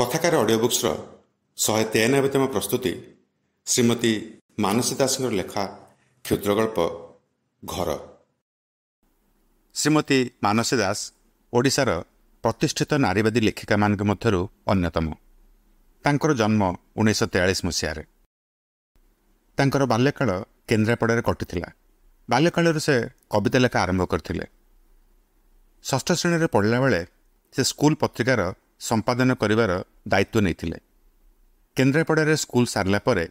କଥାକାର ଅଡ଼ିଓ ବୁକ୍ସର ଶହେ ତେୟାନବେତମ ପ୍ରସ୍ତୁତି ଶ୍ରୀମତୀ ମାନସୀ ଦାସଙ୍କର ଲେଖା କ୍ଷୁଦ୍ରଗଳ୍ପ ଘର ଶ୍ରୀମତୀ ମାନସୀ ଦାସ ଓଡ଼ିଶାର ପ୍ରତିଷ୍ଠିତ ନାରୀବାଦୀ ଲେଖିକାମାନଙ୍କ ମଧ୍ୟରୁ ଅନ୍ୟତମ ତାଙ୍କର ଜନ୍ମ ଉଣେଇଶହ ତେୟାଳିଶ ମସିହାରେ ତାଙ୍କର ବାଲ୍ୟକାଳ କେନ୍ଦ୍ରାପଡ଼ାରେ କଟିଥିଲା ବାଲ୍ୟକାଳରୁ ସେ କବିତା ଲେଖା ଆରମ୍ଭ କରିଥିଲେ ଷଷ୍ଠ ଶ୍ରେଣୀରେ ପଢ଼ିଲା ବେଳେ ସେ ସ୍କୁଲ ପତ୍ରିକାର ସମ୍ପାଦନ କରିବାର ଦାୟିତ୍ୱ ନେଇଥିଲେ କେନ୍ଦ୍ରାପଡ଼ାରେ ସ୍କୁଲ ସାରିଲା ପରେ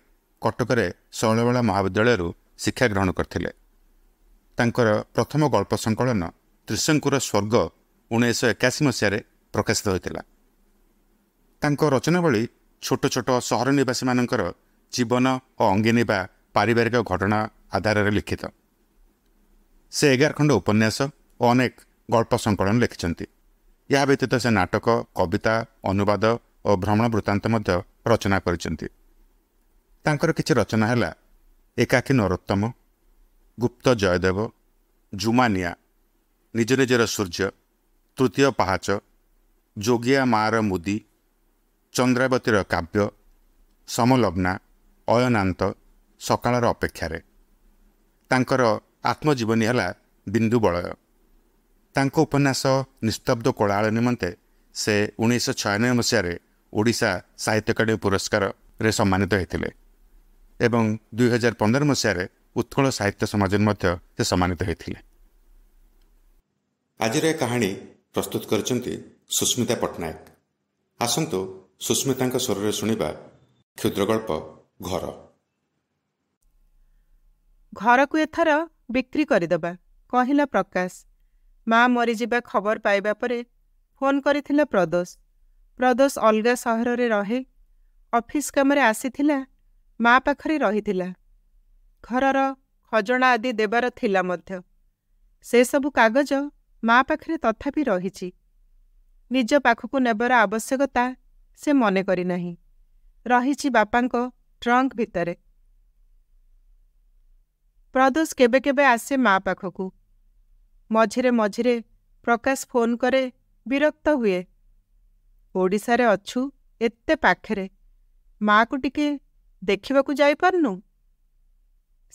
କଟକରେ ଶୈଳବେଳା ମହାବିଦ୍ୟାଳୟରୁ ଶିକ୍ଷା ଗ୍ରହଣ କରିଥିଲେ ତାଙ୍କର ପ୍ରଥମ ଗଳ୍ପ ସଂକଳନ ତ୍ରିଶଙ୍କୁର ସ୍ୱର୍ଗ ଉଣେଇଶହ ଏକାଅଶୀ ମସିହାରେ ପ୍ରକାଶିତ ହୋଇଥିଲା ତାଙ୍କ ରଚନାବଳୀ ଛୋଟ ଛୋଟ ସହର ନିବାସୀମାନଙ୍କର ଜୀବନ ଓ ଅଙ୍ଗିନିବା ପାରିବାରିକ ଘଟଣା ଆଧାରରେ ଲିଖିତ ସେ ଏଗାର ଖଣ୍ଡ ଉପନ୍ୟାସ ଓ ଅନେକ ଗଳ୍ପ ସଂକଳନ ଲେଖିଛନ୍ତି ଏହା ବ୍ୟତୀତ ସେ ନାଟକ କବିତା ଅନୁବାଦ ଓ ଭ୍ରମଣ ବୃତ୍ତାନ୍ତ ମଧ୍ୟ ରଚନା କରିଛନ୍ତି ତାଙ୍କର କିଛି ରଚନା ହେଲା ଏକାକୀ ନରୋତ୍ତମ ଗୁପ୍ତ ଜୟଦେବ ଜୁମାନିଆ ନିଜ ନିଜର ସୂର୍ଯ୍ୟ ତୃତୀୟ ପାହାଚ ଯୋଗିଆ ମାଆର ମୁଦି ଚନ୍ଦ୍ରାବତୀର କାବ୍ୟ ସମଲଗ୍ନା ଅୟନାନ୍ତ ସକାଳର ଅପେକ୍ଷାରେ ତାଙ୍କର ଆତ୍ମଜୀବନୀ ହେଲା ବିନ୍ଦୁ ବଳୟ ତାଙ୍କ ଉପନ୍ୟାସ ନିସ୍ତବ୍ଧ କୋଳାଳ ନିମନ୍ତେ ସେ ଉଣେଇଶହ ଛୟାନବେ ମସିହାରେ ଓଡ଼ିଶା ସାହିତ୍ୟ ଏକାଡେମୀ ପୁରସ୍କାରରେ ସମ୍ମାନିତ ହୋଇଥିଲେ ଏବଂ ଦୁଇହଜାର ପନ୍ଦର ମସିହାରେ ଉତ୍କଳ ସାହିତ୍ୟ ସମାଜରେ ମଧ୍ୟ ସେ ସମ୍ମାନିତ ହୋଇଥିଲେ ଆଜିର ଏ କାହାଣୀ ପ୍ରସ୍ତୁତ କରିଛନ୍ତି ସୁସ୍ମିତା ପଟ୍ଟନାୟକ ଆସନ୍ତୁ ସୁସ୍ମିତାଙ୍କ ସ୍ୱରରେ ଶୁଣିବା କ୍ଷୁଦ୍ରଗଳ୍ପ ଘର ଘରକୁ ଏଥର ବିକ୍ରି କରିଦେବା କହିଲା ପ୍ରକାଶ ମା ମରିଯିବା ଖବର ପାଇବା ପରେ ଫୋନ୍ କରିଥିଲା ପ୍ରଦୋଷ ପ୍ରଦୋଷ ଅଲଗା ସହରରେ ରହେ ଅଫିସ୍ କାମରେ ଆସିଥିଲା ମା ପାଖରେ ରହିଥିଲା ଘରର ଖଜଣା ଆଦି ଦେବାର ଥିଲା ମଧ୍ୟ ସେସବୁ କାଗଜ ମା ପାଖରେ ତଥାପି ରହିଛି ନିଜ ପାଖକୁ ନେବାର ଆବଶ୍ୟକତା ସେ ମନେ କରିନାହିଁ ରହିଛି ବାପାଙ୍କ ଟ୍ରଙ୍କ ଭିତରେ ପ୍ରଦୋଷ କେବେ କେବେ ଆସେ ମା ପାଖକୁ ମଝିରେ ମଝିରେ ପ୍ରକାଶ ଫୋନ୍ କରେ ବିରକ୍ତ ହୁଏ ଓଡ଼ିଶାରେ ଅଛୁ ଏତେ ପାଖରେ ମା'କୁ ଟିକେ ଦେଖିବାକୁ ଯାଇପାରୁନୁ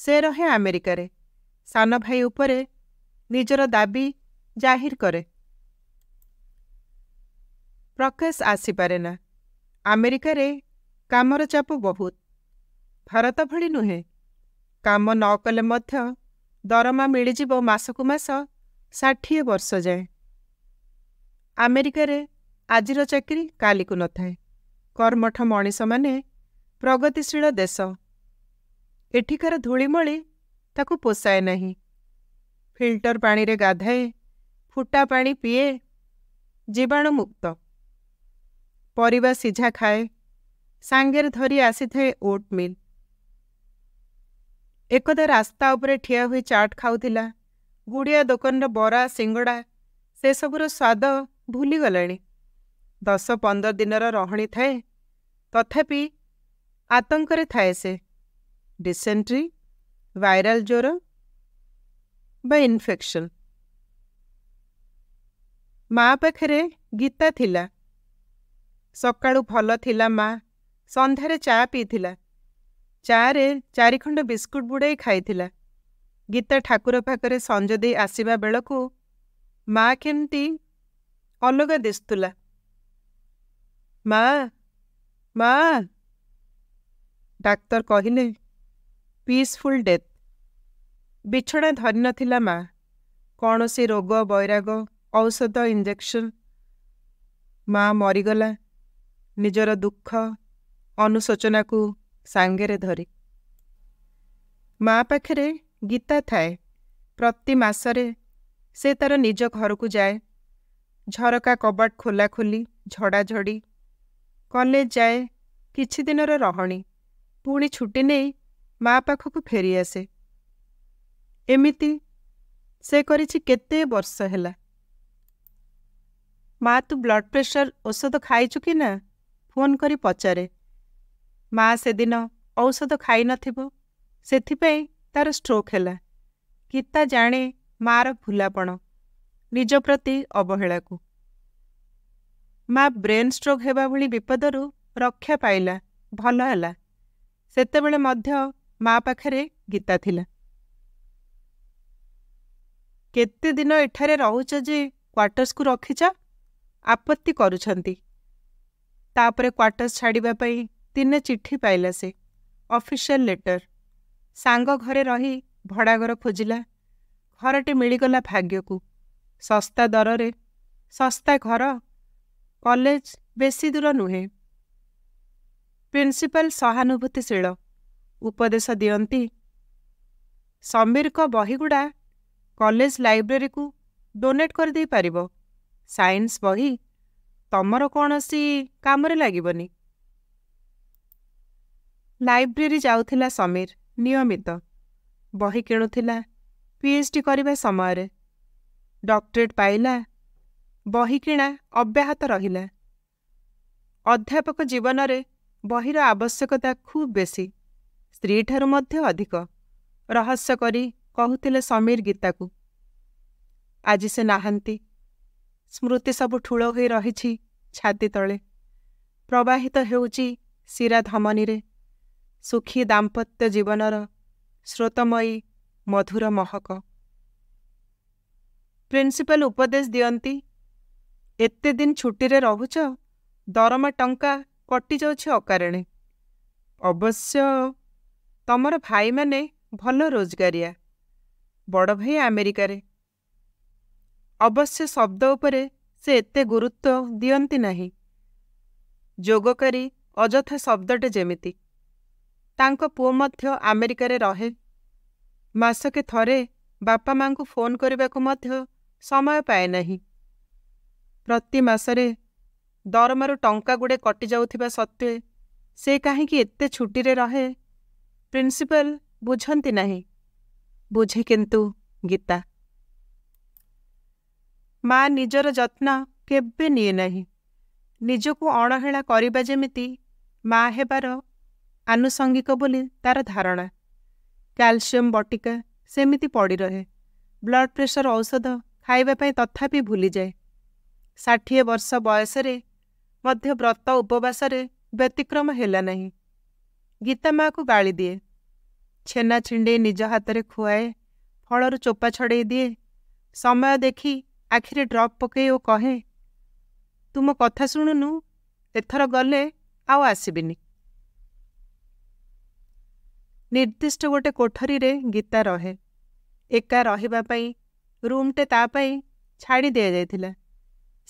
ସେ ରହେ ଆମେରିକାରେ ସାନ ଭାଇ ଉପରେ ନିଜର ଦାବି ଜାହିର କରେ ପ୍ରକାଶ ଆସିପାରେ ନା ଆମେରିକାରେ କାମର ଚାପ ବହୁତ ଭାରତ ଭଳି ନୁହେଁ କାମ ନ କଲେ ମଧ୍ୟ ଦରମା ମିଳିଯିବ ମାସକୁ ମାସ ଷାଠିଏ ବର୍ଷ ଯାଏ ଆମେରିକାରେ ଆଜିର ଚାକିରି କାଲିକୁ ନଥାଏ କର୍ମଠ ମଣିଷମାନେ ପ୍ରଗତିଶୀଳ ଦେଶ ଏଠିକାର ଧୂଳିମଳି ତାକୁ ପୋଷାଏ ନାହିଁ ଫିଲ୍ଟର ପାଣିରେ ଗାଧାଏ ଫୁଟା ପାଣି ପିଏ ଜୀବାଣୁ ମୁକ୍ତ ପରିବା ସିଝା ଖାଏ ସାଙ୍ଗରେ ଧରି ଆସିଥାଏ ଓଟମିଲ୍ ଏକଦା ରାସ୍ତା ଉପରେ ଠିଆ ହୋଇ ଚାଟ୍ ଖାଉଥିଲା ଗୁଡ଼ିଆ ଦୋକାନର ବରା ସିଙ୍ଗଡ଼ା ସେସବୁର ସ୍ୱାଦ ଭୁଲିଗଲାଣି ଦଶ ପନ୍ଦର ଦିନର ରହଣି ଥାଏ ତଥାପି ଆତଙ୍କରେ ଥାଏ ସେ ଡିସେଣ୍ଟ୍ରି ଭାଇରାଲ୍ ଜ୍ୱର ବା ଇନଫେକ୍ସନ୍ ମା ପାଖରେ ଗୀତା ଥିଲା ସକାଳୁ ଭଲ ଥିଲା ମା ସନ୍ଧ୍ୟାରେ ଚା' ପିଇଥିଲା ଚା'ରେ ଚାରିଖଣ୍ଡ ବିସ୍କୁଟ୍ ବୁଡ଼ାଇ ଖାଇଥିଲା ଗୀତା ଠାକୁର ପାଖରେ ସଞ୍ଜ ଦେଇ ଆସିବା ବେଳକୁ ମା କେମିତି ଅଲଗା ଦିଶୁଥିଲା ମା ମା ଡାକ୍ତର କହିଲେ ପିସ୍ଫୁଲ୍ ଡେଥ୍ ବିଛଣା ଧରି ନଥିଲା ମା କୌଣସି ରୋଗ ବୈରାଗ ଔଷଧ ଇଞ୍ଜେକ୍ସନ୍ ମା ମରିଗଲା ନିଜର ଦୁଃଖ ଅନୁଶୋଚନାକୁ ସାଙ୍ଗରେ ଧରି ମା ପାଖରେ ଗୀତା ଥାଏ ପ୍ରତି ମାସରେ ସେ ତା'ର ନିଜ ଘରକୁ ଯାଏ ଝରକା କବାଟ ଖୋଲାଖୋଲି ଝଡ଼ାଝଡ଼ି କଲେଜ ଯାଏ କିଛି ଦିନର ରହଣି ପୁଣି ଛୁଟି ନେଇ ମା ପାଖକୁ ଫେରିଆସେ ଏମିତି ସେ କରିଛି କେତେ ବର୍ଷ ହେଲା ମା ତୁ ବ୍ଲଡ଼ ପ୍ରେସର ଔଷଧ ଖାଇଛୁ କି ନା ଫୋନ୍ କରି ପଚାରେ ମା ସେଦିନ ଔଷଧ ଖାଇନଥିବ ସେଥିପାଇଁ ତାର ଷ୍ଟ୍ରୋକ୍ ହେଲା ଗୀତା ଜାଣେ ମାଆର ଭୁଲାପଣ ନିଜ ପ୍ରତି ଅବହେଳାକୁ ମା ବ୍ରେନ୍ ଷ୍ଟ୍ରୋକ୍ ହେବା ଭଳି ବିପଦରୁ ରକ୍ଷା ପାଇଲା ଭଲ ହେଲା ସେତେବେଳେ ମଧ୍ୟ ମା ପାଖରେ ଗୀତା ଥିଲା କେତେ ଦିନ ଏଠାରେ ରହୁଛ ଯେ କ୍ୱାର୍ଟର୍ସକୁ ରଖିଛ ଆପତ୍ତି କରୁଛନ୍ତି ତାପରେ କ୍ୱାର୍ଟର୍ସ ଛାଡ଼ିବା ପାଇଁ ଦିନେ ଚିଠି ପାଇଲା ସେ ଅଫିସିଆଲ ଲେଟର ସାଙ୍ଗ ଘରେ ରହି ଭଡ଼ାଘର ଖୋଜିଲା ଘରଟି ମିଳିଗଲା ଭାଗ୍ୟକୁ ଶସ୍ତା ଦରରେ ଶସ୍ତା ଘର କଲେଜ ବେଶୀ ଦୂର ନୁହେଁ ପ୍ରିନ୍ସିପାଲ ସହାନୁଭୂତିଶୀଳ ଉପଦେଶ ଦିଅନ୍ତି ସମୀରଙ୍କ ବହିଗୁଡ଼ା କଲେଜ ଲାଇବ୍ରେରୀକୁ ଡୋନେଟ୍ କରିଦେଇପାରିବ ସାଇନ୍ସ ବହି ତମର କୌଣସି କାମରେ ଲାଗିବନି ଲାଇବ୍ରେରୀ ଯାଉଥିଲା ସମୀର ନିୟମିତ ବହି କିଣୁଥିଲା ପିଏଚ୍ ଡି କରିବା ସମୟରେ ଡକ୍ଟରେଟ୍ ପାଇଲା ବହି କିଣା ଅବ୍ୟାହତ ରହିଲା ଅଧ୍ୟାପକ ଜୀବନରେ ବହିର ଆବଶ୍ୟକତା ଖୁବ୍ ବେଶୀ ସ୍ତ୍ରୀଠାରୁ ମଧ୍ୟ ଅଧିକ ରହସ୍ୟ କରି କହୁଥିଲେ ସମୀର ଗୀତାକୁ ଆଜି ସେ ନାହାନ୍ତି ସ୍ମୃତି ସବୁ ଠୁଳ ହୋଇ ରହିଛି ଛାତି ତଳେ ପ୍ରବାହିତ ହେଉଛି ସିରା ଧମନୀରେ ସୁଖୀ ଦାମ୍ପତ୍ୟ ଜୀବନର ସ୍ରୋତମୟୀ ମଧୁର ମହକ ପ୍ରିନ୍ସିପାଲ ଉପଦେଶ ଦିଅନ୍ତି ଏତେ ଦିନ ଛୁଟିରେ ରହୁଛ ଦରମା ଟଙ୍କା କଟିଯାଉଛି ଅକାରଣେ ଅବଶ୍ୟ ତମର ଭାଇମାନେ ଭଲ ରୋଜଗାରିଆ ବଡ଼ ଭାଇ ଆମେରିକାରେ ଅବଶ୍ୟ ଶବ୍ଦ ଉପରେ ସେ ଏତେ ଗୁରୁତ୍ୱ ଦିଅନ୍ତି ନାହିଁ ଯୋଗ କରି ଅଯଥା ଶବ୍ଦଟେ ଯେମିତି ତାଙ୍କ ପୁଅ ମଧ୍ୟ ଆମେରିକାରେ ରହେ ମାସକେ ଥରେ ବାପା ମାଆଙ୍କୁ ଫୋନ୍ କରିବାକୁ ମଧ୍ୟ ସମୟ ପାଏ ନାହିଁ ପ୍ରତି ମାସରେ ଦରମାରୁ ଟଙ୍କା ଗୁଡ଼େ କଟିଯାଉଥିବା ସତ୍ତ୍ୱେ ସେ କାହିଁକି ଏତେ ଛୁଟିରେ ରହେ ପ୍ରିନ୍ସିପାଲ ବୁଝନ୍ତି ନାହିଁ ବୁଝେ କିନ୍ତୁ ଗୀତା ମା ନିଜର ଯତ୍ନ କେବେ ନିଏ ନାହିଁ ନିଜକୁ ଅଣହେଳା କରିବା ଯେମିତି ମା ହେବାର ଆନୁଷଙ୍ଗିକ ବୋଲି ତା'ର ଧାରଣା କ୍ୟାଲସିୟମ ବଟିକା ସେମିତି ପଡ଼ି ରହେ ବ୍ଲଡ୍ ପ୍ରେସର ଔଷଧ ଖାଇବା ପାଇଁ ତଥାପି ଭୁଲିଯାଏ ଷାଠିଏ ବର୍ଷ ବୟସରେ ମଧ୍ୟ ବ୍ରତ ଉପବାସରେ ବ୍ୟତିକ୍ରମ ହେଲା ନାହିଁ ଗୀତା ମା'କୁ ଗାଳି ଦିଏ ଛେନା ଛିଣ୍ଡେଇ ନିଜ ହାତରେ ଖୁଆଏ ଫଳରୁ ଚୋପା ଛଡ଼େଇ ଦିଏ ସମୟ ଦେଖି ଆଖିରେ ଡ୍ରପ୍ ପକାଇ ଓ କହେ ତୁମ କଥା ଶୁଣୁନୁ ଏଥର ଗଲେ ଆଉ ଆସିବିନି ନିର୍ଦ୍ଦିଷ୍ଟ ଗୋଟେ କୋଠରୀରେ ଗୀତା ରହେ ଏକା ରହିବା ପାଇଁ ରୁମ୍ଟେ ତା ପାଇଁ ଛାଡ଼ି ଦିଆଯାଇଥିଲା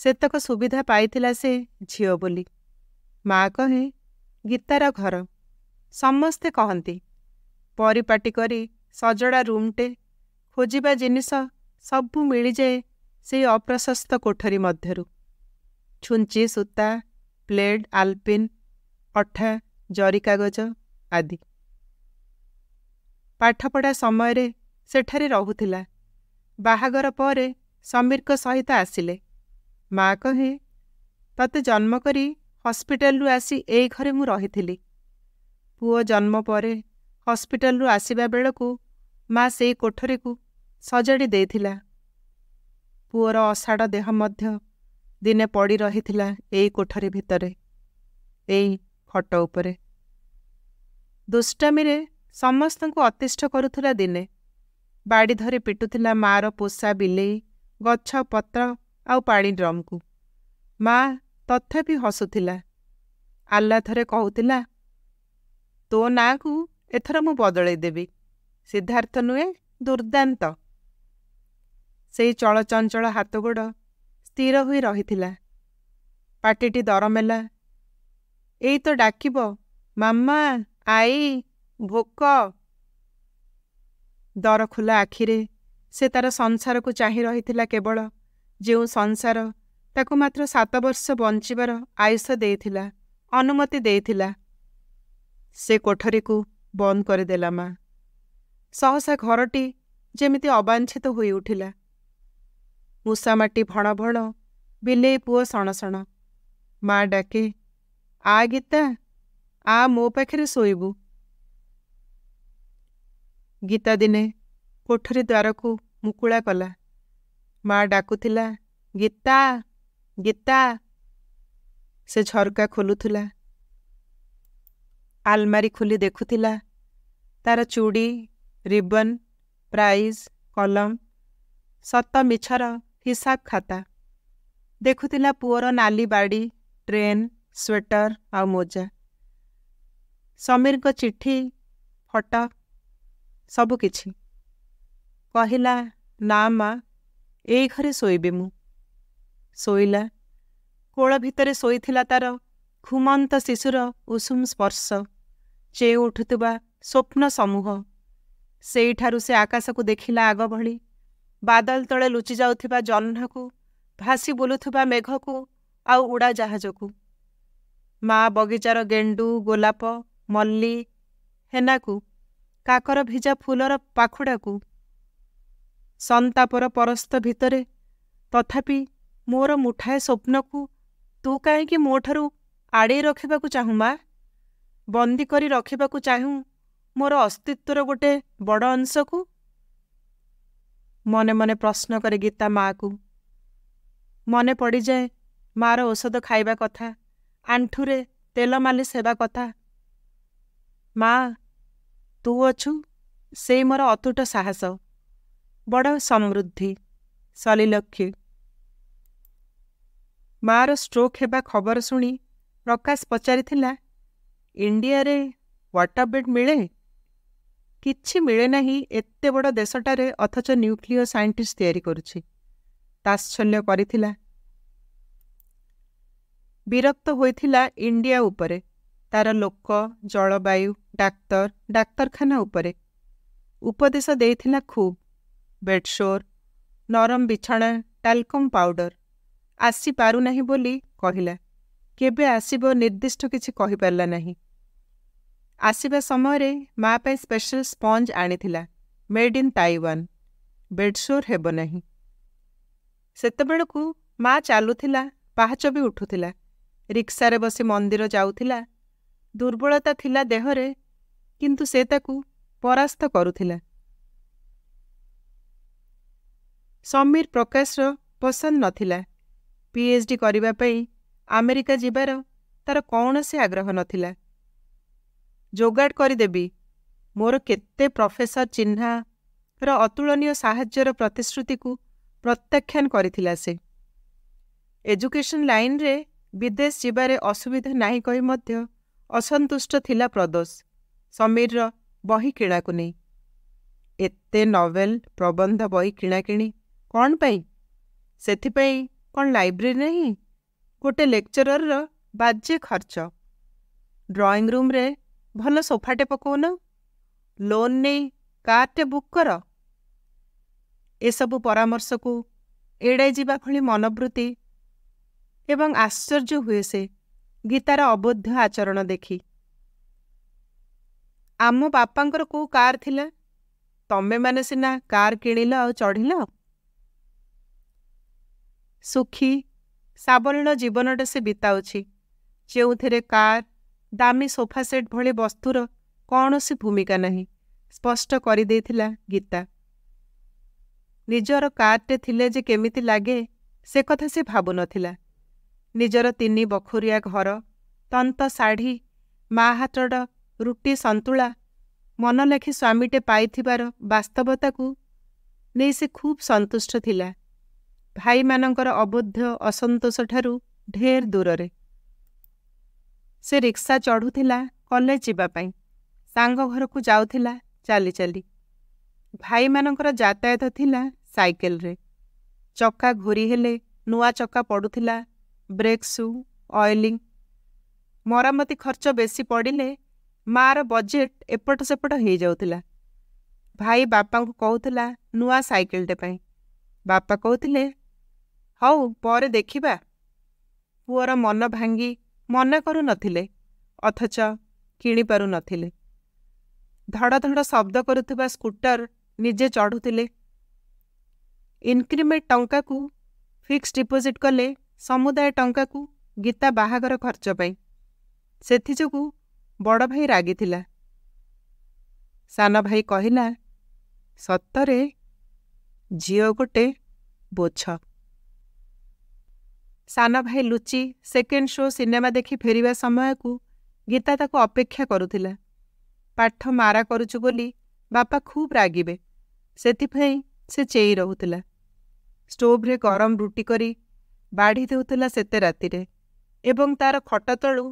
ସେତକ ସୁବିଧା ପାଇଥିଲା ସେ ଝିଅ ବୋଲି ମା' କହେ ଗୀତାର ଘର ସମସ୍ତେ କହନ୍ତି ପରିପାଟି କରି ସଜଡ଼ା ରୁମ୍ଟେ ଖୋଜିବା ଜିନିଷ ସବୁ ମିଳିଯାଏ ସେହି ଅପ୍ରଶସ୍ତ କୋଠରୀ ମଧ୍ୟରୁ ଛୁଞ୍ଚି ସୂତା ପ୍ଲେଟ୍ ଆଲପିନ୍ ଅଠା ଜରି କାଗଜ ଆଦି ପାଠପଢ଼ା ସମୟରେ ସେଠାରେ ରହୁଥିଲା ବାହାଘର ପରେ ସମୀରଙ୍କ ସହିତ ଆସିଲେ ମା କହେ ତତେ ଜନ୍ମ କରି ହସ୍ପିଟାଲରୁ ଆସି ଏଇ ଘରେ ମୁଁ ରହିଥିଲି ପୁଅ ଜନ୍ମ ପରେ ହସ୍ପିଟାଲରୁ ଆସିବା ବେଳକୁ ମା ସେଇ କୋଠରୀକୁ ସଜାଡ଼ି ଦେଇଥିଲା ପୁଅର ଅଷାଢ଼ ଦେହ ମଧ୍ୟ ଦିନେ ପଡ଼ି ରହିଥିଲା ଏଇ କୋଠରୀ ଭିତରେ ଏଇ ଫଟୋ ଉପରେ ଦୁଷ୍ଟାମୀରେ ସମସ୍ତଙ୍କୁ ଅତିଷ୍ଠ କରୁଥିଲା ଦିନେ ବାଡ଼ି ଧରି ପିଟୁଥିଲା ମା'ର ପୋଷା ବିଲେଇ ଗଛ ପତ୍ର ଆଉ ପାଣି ଡ୍ରମ୍କୁ ମା ତଥାପି ହସୁଥିଲା ଆଲ୍ଲା ଥରେ କହୁଥିଲା ତୋ ନାଁକୁ ଏଥର ମୁଁ ବଦଳେଇ ଦେବି ସିଦ୍ଧାର୍ଥ ନୁହେଁ ଦୁର୍ଦ୍ଦାନ୍ତ ସେଇ ଚଳଚଞ୍ଚଳ ହାତଗୋଡ଼ ସ୍ଥିର ହୋଇ ରହିଥିଲା ପାଟିଟି ଦରମେଲା ଏଇ ତ ଡାକିବ ମାମା ଆଈ ଭୋକ ଦର ଖୋଲା ଆଖିରେ ସେ ତାର ସଂସାରକୁ ଚାହିଁ ରହିଥିଲା କେବଳ ଯେଉଁ ସଂସାର ତାକୁ ମାତ୍ର ସାତ ବର୍ଷ ବଞ୍ଚିବାର ଆୟୁଷ ଦେଇଥିଲା ଅନୁମତି ଦେଇଥିଲା ସେ କୋଠରୀକୁ ବନ୍ଦ କରିଦେଲା ମା ସହସା ଘରଟି ଯେମିତି ଅବାଞ୍ଛିତ ହୋଇଉଠିଲା ମୂଷାମାଟି ଭଣ ଭଣ ବିଲେଇ ପୁଅ ଶଣଶଣ ମା ଡାକେ ଆ ଗୀତା ଆ ମୋ ପାଖରେ ଶୋଇବୁ ଗୀତା ଦିନେ କୋଠରୀ ଦ୍ୱାରକୁ ମୁକୁଳା କଲା ମା ଡାକୁଥିଲା ଗୀତା ଗୀତା ସେ ଝରକା ଖୋଲୁଥିଲା ଆଲମାରି ଖୋଲି ଦେଖୁଥିଲା ତାର ଚୁଡ଼ି ରିବନ୍ ପ୍ରାଇଜ୍ କଲମ ସତ ମିଛର ହିସାବ ଖାତା ଦେଖୁଥିଲା ପୁଅର ନାଲି ବାଡ଼ି ଟ୍ରେନ୍ ସ୍ୱେଟର ଆଉ ମୋଜା ସମୀରଙ୍କ ଚିଠି ଫଟୋ ସବୁକିଛି କହିଲା ନା ମା ଏଇ ଘରେ ଶୋଇବି ମୁଁ ଶୋଇଲା କୋଳ ଭିତରେ ଶୋଇଥିଲା ତାର ଘୁମନ୍ତ ଶିଶୁର ଉଷୁମ ସ୍ପର୍ଶ ଚେଉ ଉଠୁଥିବା ସ୍ୱପ୍ନ ସମୂହ ସେଇଠାରୁ ସେ ଆକାଶକୁ ଦେଖିଲା ଆଗ ଭଳି ବାଦଲ ତଳେ ଲୁଚି ଯାଉଥିବା ଜହ୍ନକୁ ଭାସି ବୁଲୁଥିବା ମେଘକୁ ଆଉ ଉଡ଼ାଜାହାଜକୁ ମା ବଗିଚାର ଗେଣ୍ଡୁ ଗୋଲାପ ମଲ୍ଲି ହେନାକୁ କାକର ଭିଜା ଫୁଲର ପାଖୁଡ଼ାକୁ ସନ୍ତାପର ପରସ୍ତ ଭିତରେ ତଥାପି ମୋର ମୁଠାଏ ସ୍ୱପ୍ନକୁ ତୁ କାହିଁକି ମୋଠାରୁ ଆଡ଼େଇ ରଖିବାକୁ ଚାହୁଁ ମା ବନ୍ଦୀ କରି ରଖିବାକୁ ଚାହୁଁ ମୋର ଅସ୍ତିତ୍ୱର ଗୋଟେ ବଡ଼ ଅଂଶକୁ ମନେ ମନେ ପ୍ରଶ୍ନ କରେ ଗୀତା ମା'କୁ ମନେ ପଡ଼ିଯାଏ ମାର ଔଷଧ ଖାଇବା କଥା ଆଣ୍ଠୁରେ ତେଲ ମାଲିସ୍ ହେବା କଥା ମା' ତୁ ଅଛୁ ସେ ମୋର ଅତୁଟ ସାହସ ବଡ଼ ସମୃଦ୍ଧି ସଲିଲକ୍ଷ୍ମୀ ମା'ର ଷ୍ଟ୍ରୋକ୍ ହେବା ଖବର ଶୁଣି ପ୍ରକାଶ ପଚାରିଥିଲା ଇଣ୍ଡିଆରେ ୱାଟର ବେଡ୍ ମିଳେ କିଛି ମିଳେ ନାହିଁ ଏତେ ବଡ଼ ଦେଶଟାରେ ଅଥଚ ନ୍ୟୁକ୍ଲିୟର୍ ସାଇଣ୍ଟିଷ୍ଟ ତିଆରି କରୁଛି ତାତ୍ସଲ୍ୟ କରିଥିଲା ବିରକ୍ତ ହୋଇଥିଲା ଇଣ୍ଡିଆ ଉପରେ ତା'ର ଲୋକ ଜଳବାୟୁ ଡାକ୍ତର ଡାକ୍ତରଖାନା ଉପରେ ଉପଦେଶ ଦେଇଥିଲା ଖୁବ୍ ବେଡ଼ସୋର ନରମ ବିଛଣା ଟାଲକମ୍ ପାଉଡର ଆସିପାରୁନାହିଁ ବୋଲି କହିଲା କେବେ ଆସିବ ନିର୍ଦ୍ଦିଷ୍ଟ କିଛି କହିପାରିଲା ନାହିଁ ଆସିବା ସମୟରେ ମା ପାଇଁ ସ୍ପେଶାଲ ସ୍ପଞ୍ଜ ଆଣିଥିଲା ମେଡ୍ ଇନ୍ ତାଇୱାନ ବେଡ଼ସୋର ହେବ ନାହିଁ ସେତେବେଳକୁ ମା ଚାଲୁଥିଲା ପାହାଚ ବି ଉଠୁଥିଲା ରିକ୍ସାରେ ବସି ମନ୍ଦିର ଯାଉଥିଲା ଦୁର୍ବଳତା ଥିଲା ଦେହରେ କିନ୍ତୁ ସେ ତାକୁ ପରାସ୍ତ କରୁଥିଲା ସମୀର ପ୍ରକାଶର ପସନ୍ଦ ନଥିଲା ପିଏଚ୍ଡି କରିବା ପାଇଁ ଆମେରିକା ଯିବାର ତା'ର କୌଣସି ଆଗ୍ରହ ନଥିଲା ଯୋଗାଡ଼ କରିଦେବି ମୋର କେତେ ପ୍ରଫେସର ଚିହ୍ନାର ଅତୁଳନୀୟ ସାହାଯ୍ୟର ପ୍ରତିଶ୍ରୁତିକୁ ପ୍ରତ୍ୟାଖ୍ୟାନ କରିଥିଲା ସେ ଏଜୁକେସନ୍ ଲାଇନ୍ରେ ବିଦେଶ ଯିବାରେ ଅସୁବିଧା ନାହିଁ କହି ମଧ୍ୟ ଅସନ୍ତୁଷ୍ଟ ଥିଲା ପ୍ରଦୋଷ ସମୀରର ବହି କିଣାକୁ ନେଇ ଏତେ ନୋଭେଲ ପ୍ରବନ୍ଧ ବହି କିଣାକିଣି କ'ଣ ପାଇଁ ସେଥିପାଇଁ କ'ଣ ଲାଇବ୍ରେରୀ ନାହିଁ ଗୋଟେ ଲେକ୍ଚରର ବାଜେ ଖର୍ଚ୍ଚ ଡ୍ରଇଂ ରୁମ୍ରେ ଭଲ ସୋଫାଟେ ପକାଉନ ଲୋନ୍ ନେଇ କାର୍ଟେ ବୁକ୍ କର ଏସବୁ ପରାମର୍ଶକୁ ଏଡ଼ାଇ ଯିବା ଭଳି ମନୋବୃତ୍ତି ଏବଂ ଆଶ୍ଚର୍ଯ୍ୟ ହୁଏ ସେ ଗୀତାର ଅବୋଧ୍ୟ ଆଚରଣ ଦେଖି ଆମ ବାପାଙ୍କର କେଉଁ କାର୍ ଥିଲା ତମେମାନେ ସିନା କାର୍ କିଣିଲ ଆଉ ଚଢ଼ିଲ ସୁଖୀ ସାବଲୀଳ ଜୀବନଟା ସେ ବିତାଉଛି ଯେଉଁଥିରେ କାର୍ ଦାମୀ ସୋଫା ସେଟ୍ ଭଳି ବସ୍ତୁର କୌଣସି ଭୂମିକା ନାହିଁ ସ୍ପଷ୍ଟ କରିଦେଇଥିଲା ଗୀତା ନିଜର କାର୍ଟେ ଥିଲେ ଯେ କେମିତି ଲାଗେ ସେ କଥା ସେ ଭାବୁନଥିଲା निजर तिन बखुरी घर तंत तन्त शाढी रुटी सन्तुला मनलेखि स्वामीटे पाथ्यार बास्तवता खुब सन्तुष्ट भाइ म अबद्ध ढेर दूर रे से रिक्सा चढुला कलेज सांग जुवा साङ घरको जाउँला चालिचा भाइ म जातायात रे चक्का चका हेले नुवा चका पढुला ବ୍ରେକ୍ ସୁ ଅଏଲିଂ ମରାମତି ଖର୍ଚ୍ଚ ବେଶୀ ପଡ଼ିଲେ ମାଆର ବଜେଟ୍ ଏପଟ ସେପଟ ହେଇଯାଉଥିଲା ଭାଇ ବାପାଙ୍କୁ କହୁଥିଲା ନୂଆ ସାଇକେଲଟେ ପାଇଁ ବାପା କହୁଥିଲେ ହଉ ପରେ ଦେଖିବା ପୁଅର ମନ ଭାଙ୍ଗି ମନା କରୁନଥିଲେ ଅଥଚ କିଣିପାରୁନଥିଲେ ଧଡ଼ଧଡ଼ ଶବ୍ଦ କରୁଥିବା ସ୍କୁଟର ନିଜେ ଚଢ଼ୁଥିଲେ ଇନକ୍ରିମେଣ୍ଟ ଟଙ୍କାକୁ ଫିକ୍ସ ଡିପୋଜିଟ୍ କଲେ ସମୁଦାୟ ଟଙ୍କାକୁ ଗୀତା ବାହାଘର ଖର୍ଚ୍ଚ ପାଇଁ ସେଥିଯୋଗୁଁ ବଡ଼ ଭାଇ ରାଗିଥିଲା ସାନ ଭାଇ କହିଲା ସତରେ ଝିଅ ଗୋଟେ ବୋଛ ସାନ ଭାଇ ଲୁଚି ସେକେଣ୍ଡ ଶୋ ସିନେମା ଦେଖି ଫେରିବା ସମୟକୁ ଗୀତା ତାକୁ ଅପେକ୍ଷା କରୁଥିଲା ପାଠ ମାରା କରୁଛୁ ବୋଲି ବାପା ଖୁବ୍ ରାଗିବେ ସେଥିପାଇଁ ସେ ଚେଇ ରହୁଥିଲା ଷ୍ଟୋଭ୍ରେ ଗରମ ରୁଟି କରି ବାଢ଼ି ଦେଉଥିଲା ସେତେ ରାତିରେ ଏବଂ ତାର ଖଟ ତଳୁ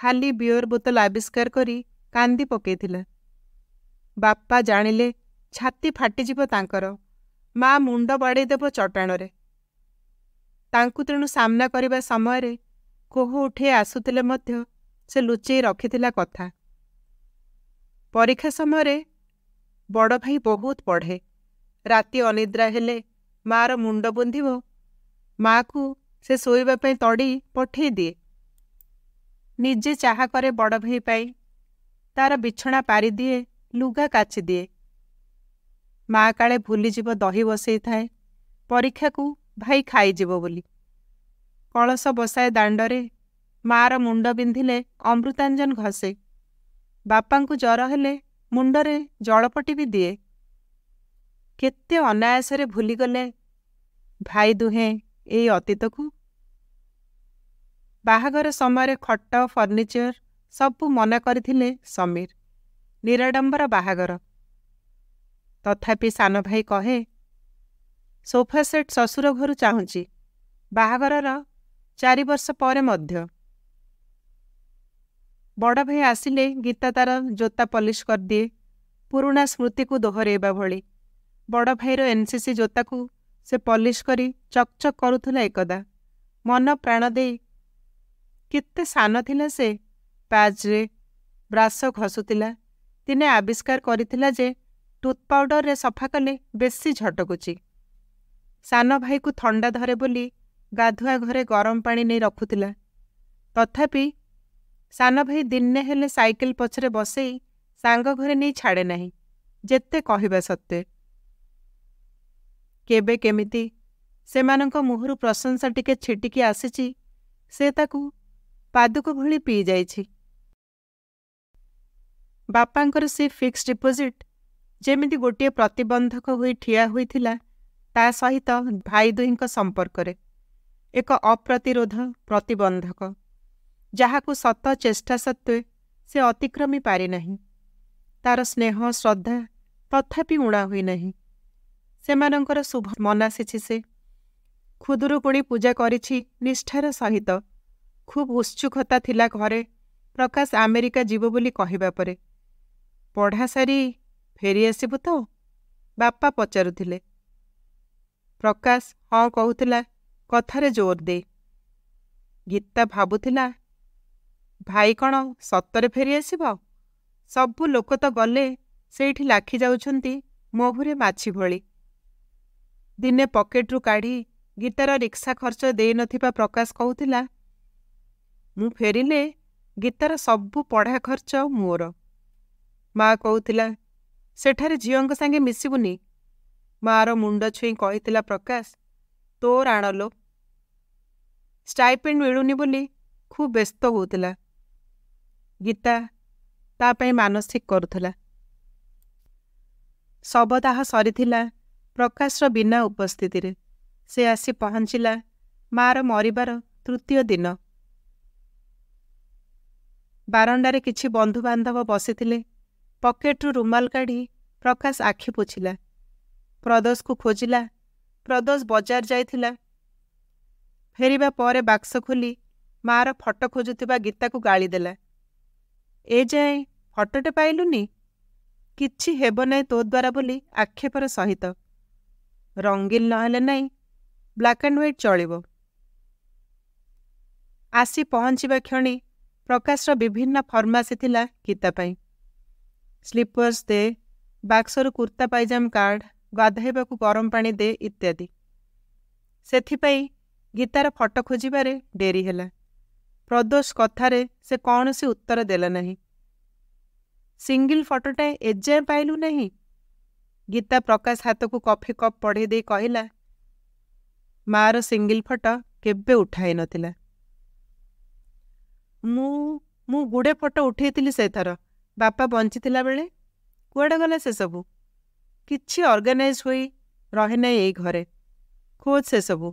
ଖାଲି ବିୟର ବୋତଲ ଆବିଷ୍କାର କରି କାନ୍ଦି ପକାଇଥିଲା ବାପା ଜାଣିଲେ ଛାତି ଫାଟିଯିବ ତାଙ୍କର ମା ମୁଣ୍ଡ ବାଡ଼େଇଦେବ ଚଟାଣରେ ତାଙ୍କୁ ତେଣୁ ସାମ୍ନା କରିବା ସମୟରେ କୋହୁ ଉଠେଇ ଆସୁଥିଲେ ମଧ୍ୟ ସେ ଲୁଚେଇ ରଖିଥିଲା କଥା ପରୀକ୍ଷା ସମୟରେ ବଡ଼ ଭାଇ ବହୁତ ପଢ଼େ ରାତି ଅନିଦ୍ରା ହେଲେ ମା'ର ମୁଣ୍ଡ ବୁନ୍ଧିବ ମାକୁ ସେ ଶୋଇବା ପାଇଁ ତଡ଼ି ପଠେଇ ଦିଏ ନିଜେ ଚାହା କରେ ବଡ଼ ଭାଇ ପାଇଁ ତା'ର ବିଛଣା ପାରିଦିଏ ଲୁଗା କାଚିଦିଏ ମା' କାଳେ ଭୁଲିଯିବ ଦହି ବସେଇଥାଏ ପରୀକ୍ଷାକୁ ଭାଇ ଖାଇଯିବ ବୋଲି କଳସ ବସାଏ ଦାଣ୍ଡରେ ମାଆର ମୁଣ୍ଡ ବିନ୍ଧିଲେ ଅମୃତାଞ୍ଜନ ଘଷେ ବାପାଙ୍କୁ ଜ୍ୱର ହେଲେ ମୁଣ୍ଡରେ ଜଳପଟି ବି ଦିଏ କେତେ ଅନାୟାସରେ ଭୁଲିଗଲେ ଭାଇ ଦୁହେଁ ଏଇ ଅତୀତକୁ ବାହାଘର ସମୟରେ ଖଟ ଫର୍ଣ୍ଣିଚର ସବୁ ମନା କରିଥିଲେ ସମୀର ନିରାଡ଼ମ୍ବର ବାହାଘର ତଥାପି ସାନ ଭାଇ କହେ ସୋଫା ସେଟ୍ ଶ୍ୱଶୁର ଘରୁ ଚାହୁଁଛି ବାହାଘରର ଚାରି ବର୍ଷ ପରେ ମଧ୍ୟ ବଡ଼ ଭାଇ ଆସିଲେ ଗୀତା ତାର ଜୋତା ପଲିସ୍ କରିଦିଏ ପୁରୁଣା ସ୍ମୃତିକୁ ଦୋହରାଇବା ଭଳି ବଡ଼ ଭାଇର ଏନ୍ସିସି ଜୋତାକୁ ସେ ପଲିସ୍ କରି ଚକ୍ ଚକ୍ କରୁଥିଲା ଏକଦା ମନ ପ୍ରାଣ ଦେଇ କେତେ ସାନ ଥିଲା ସେ ପ୍ୟାଜ୍ରେ ବ୍ରାଶ ଘଷୁଥିଲା ଦିନେ ଆବିଷ୍କାର କରିଥିଲା ଯେ ଟୁଥ୍ ପାଉଡରରେ ସଫା କଲେ ବେଶୀ ଝଟକୁଛି ସାନ ଭାଇକୁ ଥଣ୍ଡା ଧରେ ବୋଲି ଗାଧୁଆ ଘରେ ଗରମ ପାଣି ନେଇ ରଖୁଥିଲା ତଥାପି ସାନ ଭାଇ ଦିନେ ହେଲେ ସାଇକେଲ ପଛରେ ବସେଇ ସାଙ୍ଗ ଘରେ ନେଇ ଛାଡ଼େ ନାହିଁ ଯେତେ କହିବା ସତ୍ତ୍ୱେ କେବେ କେମିତି ସେମାନଙ୍କ ମୁହଁରୁ ପ୍ରଶଂସା ଟିକେ ଛିଟିକି ଆସିଛି ସେ ତାକୁ ପାଦକୁ ଭଳି ପିଇ ଯାଇଛି ବାପାଙ୍କର ସେ ଫିକ୍ସ ଡିପୋଜିଟ୍ ଯେମିତି ଗୋଟିଏ ପ୍ରତିବନ୍ଧକ ହୋଇ ଠିଆ ହୋଇଥିଲା ତା ସହିତ ଭାଇ ଦୁହିଁଙ୍କ ସମ୍ପର୍କରେ ଏକ ଅପ୍ରତିରୋଧ ପ୍ରତିବନ୍ଧକ ଯାହାକୁ ସତ ଚେଷ୍ଟା ସତ୍ତ୍ୱେ ସେ ଅତିକ୍ରମି ପାରିନାହିଁ ତାର ସ୍ନେହ ଶ୍ରଦ୍ଧା ତଥାପି ଉଣା ହୋଇନାହିଁ ସେମାନଙ୍କର ଶୁଭ ମନାସିଛି ସେ ଖୁଦୁରୁକୁଣି ପୂଜା କରିଛି ନିଷ୍ଠାର ସହିତ ଖୁବ୍ ଉତ୍ସୁକତା ଥିଲା ଘରେ ପ୍ରକାଶ ଆମେରିକା ଯିବ ବୋଲି କହିବା ପରେ ପଢ଼ା ସାରି ଫେରିଆସିବୁ ତ ବାପା ପଚାରୁଥିଲେ ପ୍ରକାଶ ହଁ କହୁଥିଲା କଥାରେ ଜୋର ଦେ ଗୀତା ଭାବୁଥିଲା ଭାଇ କ'ଣ ସତରେ ଫେରିଆସିବ ସବୁ ଲୋକ ତ ଗଲେ ସେଇଠି ଲାଖି ଯାଉଛନ୍ତି ମହୁରେ ମାଛି ଭଳି ଦିନେ ପକେଟ୍ରୁ କାଢ଼ି ଗୀତାର ରିକ୍ସା ଖର୍ଚ୍ଚ ଦେଇନଥିବା ପ୍ରକାଶ କହୁଥିଲା ମୁଁ ଫେରିଲେ ଗୀତାର ସବୁ ପଢ଼ା ଖର୍ଚ୍ଚ ମୋର ମା' କହୁଥିଲା ସେଠାରେ ଝିଅଙ୍କ ସାଙ୍ଗେ ମିଶିବୁନି ମା'ର ମୁଣ୍ଡ ଛୁଇଁ କହିଥିଲା ପ୍ରକାଶ ତୋର ଆଣଲୋ ଷ୍ଟାଇପେଣ୍ଡ ମିଳୁନି ବୋଲି ଖୁବ୍ ବ୍ୟସ୍ତ ହେଉଥିଲା ଗୀତା ତା ପାଇଁ ମାନସିକ କରୁଥିଲା ଶବ ତାହା ସରିଥିଲା ପ୍ରକାଶର ବିନା ଉପସ୍ଥିତିରେ ସେ ଆସି ପହଞ୍ଚିଲା ମା'ର ମରିବାର ତୃତୀୟ ଦିନ ବାରଣ୍ଡାରେ କିଛି ବନ୍ଧୁବାନ୍ଧବ ବସିଥିଲେ ପକେଟରୁ ରୁମାଲ କାଢ଼ି ପ୍ରକାଶ ଆଖି ପୋଛିଲା ପ୍ରଦୋଷକୁ ଖୋଜିଲା ପ୍ରଦୋଷ ବଜାର ଯାଇଥିଲା ଫେରିବା ପରେ ବାକ୍ସ ଖୋଲି ମାଆର ଫଟୋ ଖୋଜୁଥିବା ଗୀତାକୁ ଗାଳିଦେଲା ଏ ଯାଏଁ ଫଟୋଟେ ପାଇଲୁନି କିଛି ହେବ ନାହିଁ ତୋ ଦ୍ୱାରା ବୋଲି ଆକ୍ଷେପର ସହିତ ରଙ୍ଗୀନ ନହେଲେ ନାହିଁ ବ୍ଲାକ୍ ଆଣ୍ଡ ହ୍ୱାଇଟ୍ ଚଳିବ ଆସି ପହଞ୍ଚିବା କ୍ଷଣି ପ୍ରକାଶର ବିଭିନ୍ନ ଫର୍ମାସି ଥିଲା ଗୀତା ପାଇଁ ସ୍ଲିପର୍ସ ଦେ ବାକ୍ସରୁ କୁର୍ତ୍ତା ପାଇଜାମ କାର୍ଡ଼ ଗାଧୋଇବାକୁ ଗରମ ପାଣି ଦେ ଇତ୍ୟାଦି ସେଥିପାଇଁ ଗୀତାର ଫଟୋ ଖୋଜିବାରେ ଡେରି ହେଲା ପ୍ରଦୋଷ କଥାରେ ସେ କୌଣସି ଉତ୍ତର ଦେଲା ନାହିଁ ସିଙ୍ଗିଲ୍ ଫଟୋଟା ଏଯାଏ ପାଇଲୁ ନାହିଁ ଗୀତା ପ୍ରକାଶ ହାତକୁ କଫି କପ୍ ପଢ଼େଇ ଦେଇ କହିଲା ମାଆର ସିଙ୍ଗିଲ୍ ଫଟୋ କେବେ ଉଠାହେଇନଥିଲା ମୁଁ ମୁଁ ଗୁଡ଼େ ଫଟୋ ଉଠାଇଥିଲି ସେଥର ବାପା ବଞ୍ଚିଥିଲା ବେଳେ କୁଆଡ଼େ ଗଲା ସେସବୁ କିଛି ଅର୍ଗାନାଇଜ୍ ହୋଇ ରହେ ନାହିଁ ଏଇ ଘରେ ଖୋଜ ସେସବୁ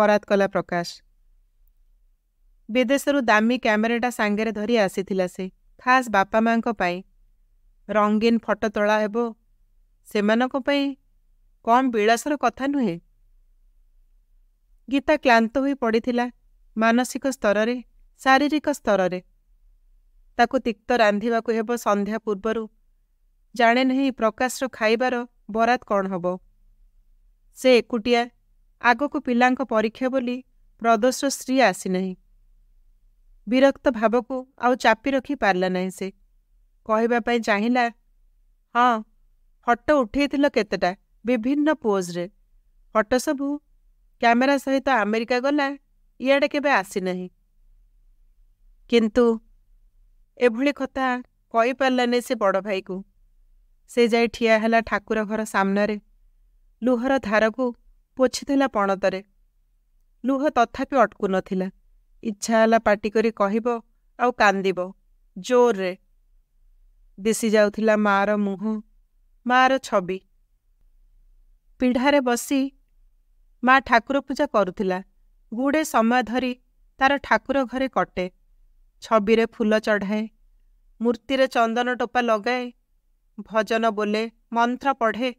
ବରାତ କଲା ପ୍ରକାଶ ବିଦେଶରୁ ଦାମୀ କ୍ୟାମେରାଟା ସାଙ୍ଗରେ ଧରି ଆସିଥିଲା ସେ ଖାସ୍ ବାପା ମାଆଙ୍କ ପାଇଁ ରଙ୍ଗୀନ ଫଟୋ ତୋଳା ହେବ ସେମାନଙ୍କ ପାଇଁ କମ୍ ବିଳାସର କଥା ନୁହେଁ ଗୀତା କ୍ଲାନ୍ତ ହୋଇ ପଡ଼ିଥିଲା ମାନସିକ ସ୍ତରରେ ଶାରୀରିକ ସ୍ତରରେ ତାକୁ ତିକ୍ତ ରାନ୍ଧିବାକୁ ହେବ ସନ୍ଧ୍ୟା ପୂର୍ବରୁ ଜାଣେ ନାହିଁ ପ୍ରକାଶର ଖାଇବାର ବରାତ କ'ଣ ହେବ ସେ ଏକୁଟିଆ ଆଗକୁ ପିଲାଙ୍କ ପରୀକ୍ଷା ବୋଲି ପ୍ରଦୋଷ ସ୍ତ୍ରୀ ଆସିନାହିଁ ବିରକ୍ତ ଭାବକୁ ଆଉ ଚାପି ରଖି ପାରିଲା ନାହିଁ ସେ କହିବା ପାଇଁ ଚାହିଁଲା ହଁ ଫଟୋ ଉଠେଇଥିଲ କେତେଟା ବିଭିନ୍ନ ପୋଜ୍ରେ ଫଟୋ ସବୁ କ୍ୟାମେରା ସହିତ ଆମେରିକା ଗଲା ଇଆଡ଼େ କେବେ ଆସିନାହିଁ କିନ୍ତୁ ଏଭଳି କଥା କହିପାରିଲାନି ସେ ବଡ଼ ଭାଇକୁ ସେ ଯାଇ ଠିଆ ହେଲା ଠାକୁର ଘର ସାମ୍ନାରେ ଲୁହର ଧାରକୁ ପୋଛିଥିଲା ପଣତରେ ଲୁହ ତଥାପି ଅଟକୁ ନଥିଲା ଇଚ୍ଛା ହେଲା ପାଟି କରି କହିବ ଆଉ କାନ୍ଦିବ ଜୋରରେ ଦିଶି ଯାଉଥିଲା ମାଆର ମୁହଁ ମାଆର ଛବି ପିଢ଼ାରେ ବସି ମା ଠାକୁର ପୂଜା କରୁଥିଲା ଗୁଡ଼େ ସମୟ ଧରି ତାର ଠାକୁର ଘରେ କଟେ ଛବିରେ ଫୁଲ ଚଢ଼ାଏ ମୂର୍ତ୍ତିରେ ଚନ୍ଦନ ଟୋପା ଲଗାଏ ଭଜନ ବୋଲେ ମନ୍ତ୍ର ପଢ଼େ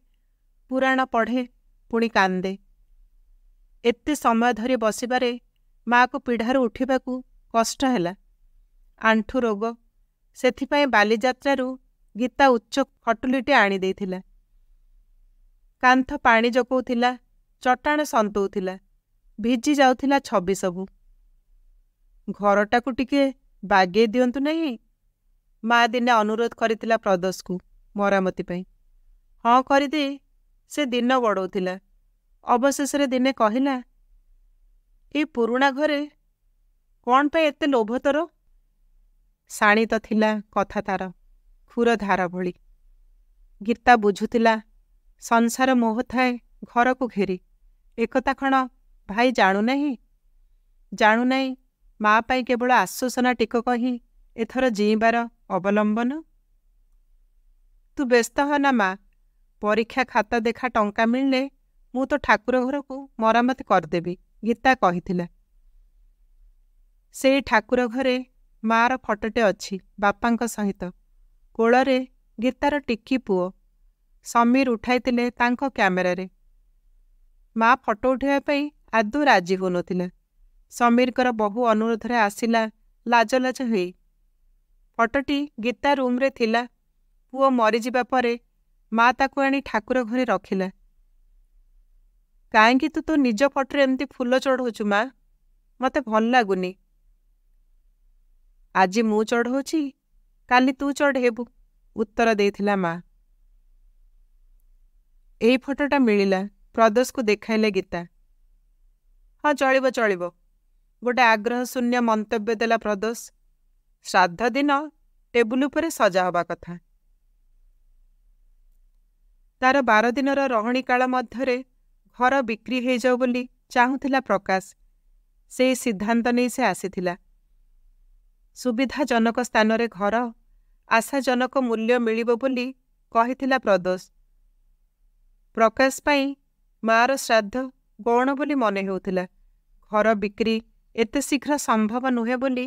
ପୁରାଣ ପଢ଼େ ପୁଣି କାନ୍ଦେ ଏତେ ସମୟ ଧରି ବସିବାରେ ମା'କୁ ପିଢ଼ାରୁ ଉଠିବାକୁ କଷ୍ଟ ହେଲା ଆଣ୍ଠୁ ରୋଗ ସେଥିପାଇଁ ବାଲିଯାତ୍ରାରୁ ଗୀତା ଉଚ୍ଚ ଖଟୁଲିଟି ଆଣିଦେଇଥିଲା କାନ୍ଥ ପାଣି ଜକଉଥିଲା ଚଟାଣ ସନ୍ତୁଥିଲା ଭିଜି ଯାଉଥିଲା ଛବି ସବୁ ଘରଟାକୁ ଟିକିଏ ବାଗେଇ ଦିଅନ୍ତୁ ନାହିଁ ମା ଦିନେ ଅନୁରୋଧ କରିଥିଲା ପ୍ରଦୋଷକୁ ମରାମତି ପାଇଁ ହଁ କରିଦେଇ ସେ ଦିନ ବଢ଼ଉଥିଲା ଅବଶେଷରେ ଦିନେ କହିଲା ଏ ପୁରୁଣା ଘରେ କ'ଣ ପାଇଁ ଏତେ ଲୋଭ ତୋର ଶାଣି ତ ଥିଲା କଥା ତାର ଖୁର ଧାର ଭଳି ଗୀତା ବୁଝୁଥିଲା ସଂସାର ମୋହ ଥାଏ ଘରକୁ ଘେରି ଏକଥା କ'ଣ ଭାଇ ଜାଣୁନାହିଁ ଜାଣୁନାହିଁ ମା ପାଇଁ କେବଳ ଆଶ୍ୱାସନା ଟିକକ ହିଁ ଏଥର ଜିଇଁବାର ଅବଲମ୍ବନ ତୁ ବ୍ୟସ୍ତ ହ ନା ମା ପରୀକ୍ଷା ଖାତା ଦେଖା ଟଙ୍କା ମିଳିଲେ ମୁଁ ତ ଠାକୁର ଘରକୁ ମରାମତି କରିଦେବି ଗୀତା କହିଥିଲା ସେଇ ଠାକୁର ଘରେ ମାଆର ଫଟୋଟେ ଅଛି ବାପାଙ୍କ ସହିତ କୋଳରେ ଗୀତାର ଟିକି ପୁଅ ସମୀର ଉଠାଇଥିଲେ ତାଙ୍କ କ୍ୟାମେରାରେ ମା ଫଟୋ ଉଠାଇବା ପାଇଁ ଆଦୌ ରାଜି ହେଉନଥିଲା ସମୀରଙ୍କର ବହୁ ଅନୁରୋଧରେ ଆସିଲା ଲାଜ ଲାଜ ହୁଏ ଫଟୋଟି ଗୀତା ରୁମ୍ରେ ଥିଲା ପୁଅ ମରିଯିବା ପରେ ମା ତାକୁ ଆଣି ଠାକୁର ଘରେ ରଖିଲା କାହିଁକି ତୁ ତୋ ନିଜ ଫଟୋରେ ଏମିତି ଫୁଲ ଚଢ଼ଉଛୁ ମା ମୋତେ ଭଲ ଲାଗୁନି ଆଜି ମୁଁ ଚଢ଼ଉଛି କାଲି ତୁ ଚଢ଼େଇବୁ ଉତ୍ତର ଦେଇଥିଲା ମା ଏଇ ଫଟୋଟା ମିଳିଲା ପ୍ରଦୋଷକୁ ଦେଖାଇଲେ ଗୀତା ହଁ ଚଳିବ ଚଳିବ ଗୋଟେ ଶୂନ୍ୟ ମନ୍ତବ୍ୟ ଦେଲା ପ୍ରଦୋଷ ଶ୍ରାଦ୍ଧ ଦିନ ଟେବୁଲ ଉପରେ ସଜା ହେବା କଥା ତାର ବାର ଦିନର ରହଣି କାଳ ମଧ୍ୟରେ ଘର ବିକ୍ରି ହୋଇଯାଉ ବୋଲି ଚାହୁଁଥିଲା ପ୍ରକାଶ ସେହି ସିଦ୍ଧାନ୍ତ ନେଇ ସେ ଆସିଥିଲା ସୁବିଧାଜନକ ସ୍ଥାନରେ ଘର ଆଶାଜନକ ମୂଲ୍ୟ ମିଳିବ ବୋଲି କହିଥିଲା ପ୍ରଦୋଷ ପ୍ରକାଶ ପାଇଁ ମା'ର ଶ୍ରାଦ୍ଧ ଗୌଣ ବୋଲି ମନେ ହେଉଥିଲା ଘର ବିକ୍ରି ଏତେ ଶୀଘ୍ର ସମ୍ଭବ ନୁହେଁ ବୋଲି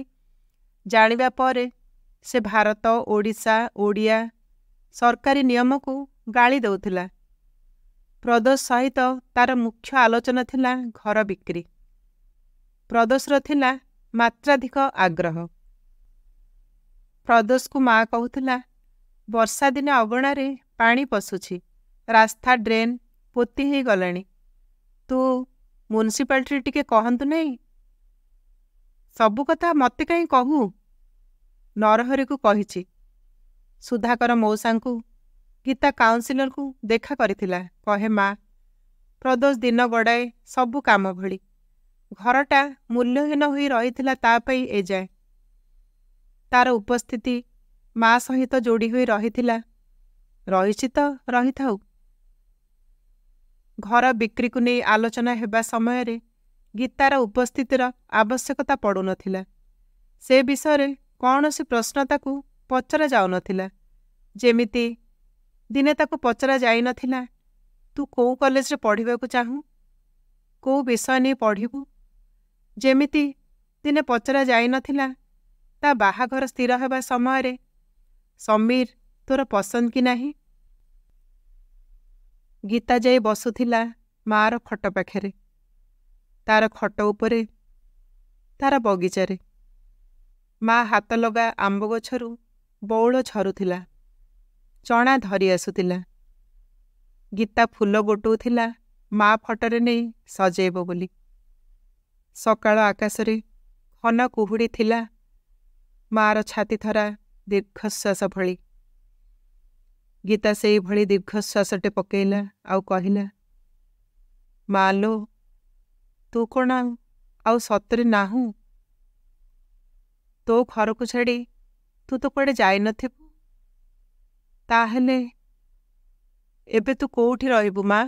ଜାଣିବା ପରେ ସେ ଭାରତ ଓଡ଼ିଶା ଓଡ଼ିଆ ସରକାରୀ ନିୟମକୁ ଗାଳି ଦେଉଥିଲା ପ୍ରଦୋଷ ସହିତ ତାର ମୁଖ୍ୟ ଆଲୋଚନା ଥିଲା ଘର ବିକ୍ରି ପ୍ରଦୋଷର ଥିଲା ମାତ୍ରାଧିକ ଆଗ୍ରହ ପ୍ରଦୋଷକୁ ମା କହୁଥିଲା ବର୍ଷାଦିନେ ଅଗଣାରେ ପାଣି ପଶୁଛି ରାସ୍ତା ଡ୍ରେନ୍ ପୋତି ହୋଇଗଲାଣି ତୁ ମ୍ୟୁନିସିପାଲିଟି ଟିକେ କହନ୍ତୁ ନାହିଁ ସବୁ କଥା ମୋତେ କାହିଁ କହୁ ନରହରିକୁ କହିଛି ସୁଧାକର ମଉସାଙ୍କୁ ଗୀତା କାଉନସିଲରକୁ ଦେଖା କରିଥିଲା କହେ ମା ପ୍ରଦୋଷ ଦିନ ଗଡ଼ାଏ ସବୁ କାମ ଭଳି ଘରଟା ମୂଲ୍ୟହୀନ ହୋଇ ରହିଥିଲା ତା ପାଇଁ ଏଯାଏ ତାର ଉପସ୍ଥିତି ମା ସହିତ ଯୋଡ଼ି ହୋଇ ରହିଥିଲା ରହିଛି ତ ରହିଥାଉ ଘର ବିକ୍ରିକୁ ନେଇ ଆଲୋଚନା ହେବା ସମୟରେ ଗୀତାର ଉପସ୍ଥିତିର ଆବଶ୍ୟକତା ପଡ଼ୁନଥିଲା ସେ ବିଷୟରେ କୌଣସି ପ୍ରଶ୍ନ ତାକୁ ପଚରା ଯାଉନଥିଲା ଯେମିତି ଦିନେ ତାକୁ ପଚରା ଯାଇନଥିଲା ତୁ କେଉଁ କଲେଜରେ ପଢ଼ିବାକୁ ଚାହୁଁ କେଉଁ ବିଷୟ ନେଇ ପଢ଼ିବୁ ଯେମିତି ଦିନେ ପଚରା ଯାଇନଥିଲା ତା ବାହାଘର ସ୍ଥିର ହେବା ସମୟରେ ସମୀର ତୋର ପସନ୍ଦ କି ନାହିଁ ଗୀତା ଯାଇ ବସୁଥିଲା ମାଆର ଫଟୋ ପାଖରେ ତାର ଖଟ ଉପରେ ତାର ବଗିଚାରେ ମା ହାତ ଲଗା ଆମ୍ବ ଗଛରୁ ବଉଳ ଝରୁଥିଲା ଚଣା ଧରି ଆସୁଥିଲା ଗୀତା ଫୁଲ ଗୋଟଉଥିଲା ମା ଫଟୋରେ ନେଇ ସଜେଇବ ବୋଲି ସକାଳ ଆକାଶରେ ଘନ କୁହୁଡ଼ି ଥିଲା ମା'ର ଛାତି ଥରା ଦୀର୍ଘଶ୍ୱାସ ଭଳି ଗୀତା ସେଇଭଳି ଦୀର୍ଘଶ୍ୱାସଟେ ପକେଇଲା ଆଉ କହିଲା ମା ଲୋ ତୁ କ'ଣ ଆଉ ସତରେ ନାହୁଁ ତୋ ଘରକୁ ଛାଡ଼ି ତୁ ତ କୁଆଡ଼େ ଯାଇନଥିବୁ ତାହେଲେ ଏବେ ତୁ କେଉଁଠି ରହିବୁ ମା'